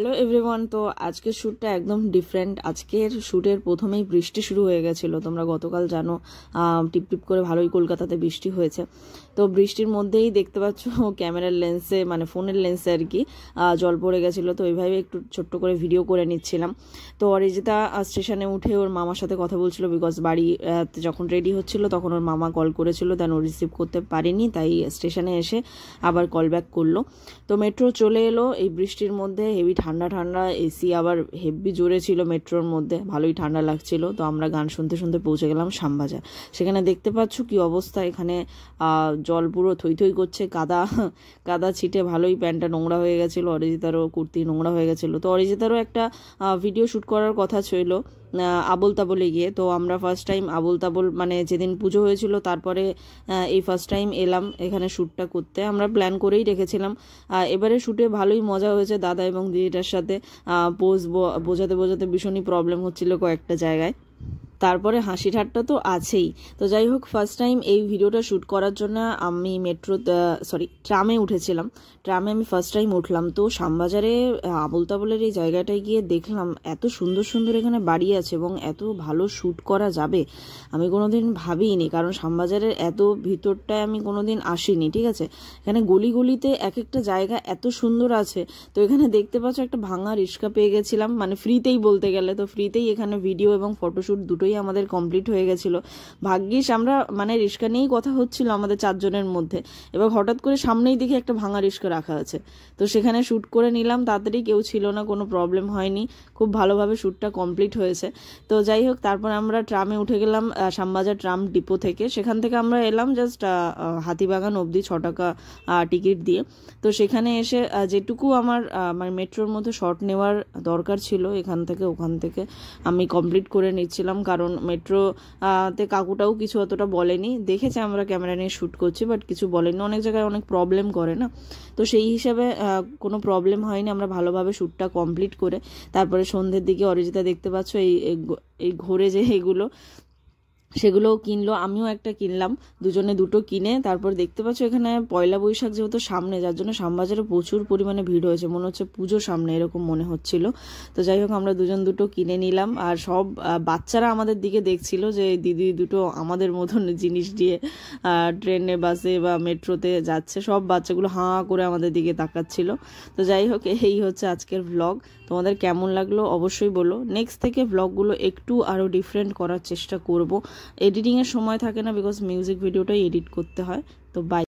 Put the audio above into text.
hello everyone তো আজকের শ্যুটটা একদম ডিফারেন্ট আজকের শ্যুটের প্রথমেই বৃষ্টি শুরু হয়ে গেছিল তোমরা গতকাল জানো টিপটিপ করে ভালোই কলকাতাতে বৃষ্টি হয়েছে তো বৃষ্টির মধ্যেই দেখতে পাচ্ছ ক্যামেরার লেন্সে মানে ফোনের লেন্সে আর কি জল পড়ে গেছিলো তো এইভাবে একটু ছোট্ট করে ভিডিও করে নিচ্ছিলাম তো অরিজিতা স্টেশনে উঠে ওর মামার সাথে কথা বলছিল বিকজ বাড়ি যখন রেডি হচ্ছিল তখন ওর মামা কল করেছিল দেন ও রিসিভ করতে পারেনি তাই স্টেশনে এসে আবার কল ব্যাক করলো তো মেট্রো চলে এলো এই বৃষ্টির মধ্যে হেভি ঠান্ডা ঠান্ডা এসি আবার হেভি জোরে ছিল মেট্রোর মধ্যে ভালোই ঠান্ডা লাগছিল তো আমরা গান শুনতে শুনতে পৌঁছে গেলাম শামবাজার সেখানে দেখতে পাচ্ছ কি অবস্থা এখানে জল পুরো থই থই করছে কাদা কাদা ছিটে ভালোই প্যান্টটা নোংরা হয়ে গেছিলো অরিজিতারও কুর্তি নোংরা হয়ে গেছিলো তো অরিজিতারও একটা ভিডিও শ্যুট করার কথা ছিল আবোল তাবলে গিয়ে তো আমরা ফার্স্ট টাইম আবোল তাবল মানে যেদিন পুজো হয়েছিল তারপরে এই ফার্স্ট টাইম এলাম এখানে শ্যুটটা করতে আমরা প্ল্যান করেই রেখেছিলাম এবারে শ্যুটে ভালোই মজা হয়েছে দাদা এবং দিদিটার সাথে পোজ বোঝাতে বোঝাতে ভীষণই প্রবলেম হচ্ছিল কয়েকটা জায়গায় তারপরে হাসি ঠাট্টা তো আছেই তো যাই হোক ফার্স্ট টাইম এই ভিডিওটা শ্যুট করার জন্য আমি মেট্রো সরি ট্রামে উঠেছিলাম ট্রামে আমি ফার্স্ট টাইম উঠলাম তো শ্যামবাজারে আবুলতাবলের এই জায়গাটায় গিয়ে দেখলাম এত সুন্দর সুন্দর এখানে বাড়ি আছে এবং এত ভালো শ্যুট করা যাবে আমি কোনোদিন ভাবিনি কারণ শ্যামবাজারের এত ভিতরটায় আমি কোনোদিন আসিনি ঠিক আছে এখানে গলি গলিতে এক একটা জায়গা এত সুন্দর আছে তো এখানে দেখতে পাচ্ছ একটা ভাঙা রিস্কা পেয়ে গেছিলাম মানে ফ্রিতেই বলতে গেলে তো ফ্রিতেই এখানে ভিডিও এবং ফটোশ্যুট দুটোই ভালোই আমাদের কমপ্লিট হয়ে গেছিল ভাগ্যিস আমরা মানে রিস্কা নিয়েই কথা হচ্ছিল আমাদের চারজনের মধ্যে এবার হঠাৎ করে সামনেই দেখি একটা ভাঙা রিস্কা রাখা আছে তো সেখানে শ্যুট করে নিলাম তাড়াতাড়ি কেউ ছিল না কোনো প্রবলেম হয়নি খুব ভালোভাবে শ্যুটটা কমপ্লিট হয়েছে তো যাই হোক তারপর আমরা ট্রামে উঠে গেলাম শ্যামবাজার ট্রাম ডিপো থেকে সেখান থেকে আমরা এলাম জাস্ট হাতিবাগান অবধি ছ টাকা টিকিট দিয়ে তো সেখানে এসে যেটুকু আমার মানে মেট্রোর মধ্যে শর্ট নেওয়ার দরকার ছিল এখান থেকে ওখান থেকে আমি কমপ্লিট করে নিচ্ছিলাম কারণ কারণ মেট্রোতে কাকুটাও কিছু অতটা বলেনি দেখেছে আমরা ক্যামেরা নিয়ে শ্যুট করছি বাট কিছু বলেনি অনেক জায়গায় অনেক প্রবলেম করে না তো সেই হিসাবে কোনো প্রবলেম হয়নি আমরা ভালোভাবে শ্যুটটা কমপ্লিট করে তারপরে সন্ধ্যের দিকে অরিজিতা দেখতে পাচ্ছ এই এই ঘোরে যে এগুলো সেগুলোও কিনলো আমিও একটা কিনলাম দুজনে দুটো কিনে তারপর দেখতে পাচ্ছ এখানে পয়লা বৈশাখ যেহেতু সামনে যার জন্য শ্যামবাজারে প্রচুর পরিমাণে ভিড় হয়েছে মনে হচ্ছে পুজো সামনে এরকম মনে হচ্ছিল তো যাই হোক আমরা দুজন দুটো কিনে নিলাম আর সব বাচ্চারা আমাদের দিকে দেখছিল যে দিদি দুটো আমাদের মতন জিনিস দিয়ে ট্রেনে বাসে বা মেট্রোতে যাচ্ছে সব বাচ্চাগুলো হাঁ করে আমাদের দিকে তাকাচ্ছিল তো যাই হোক এই হচ্ছে আজকের ভ্লগ তোমাদের কেমন লাগলো অবশ্যই বলো নেক্সট থেকে ভ্লগগুলো একটু আরও ডিফারেন্ট করার চেষ্টা করবো এডিটিংয়ের সময় থাকে না বিকজ মিউজিক ভিডিওটাই এডিট করতে হয় তো বাই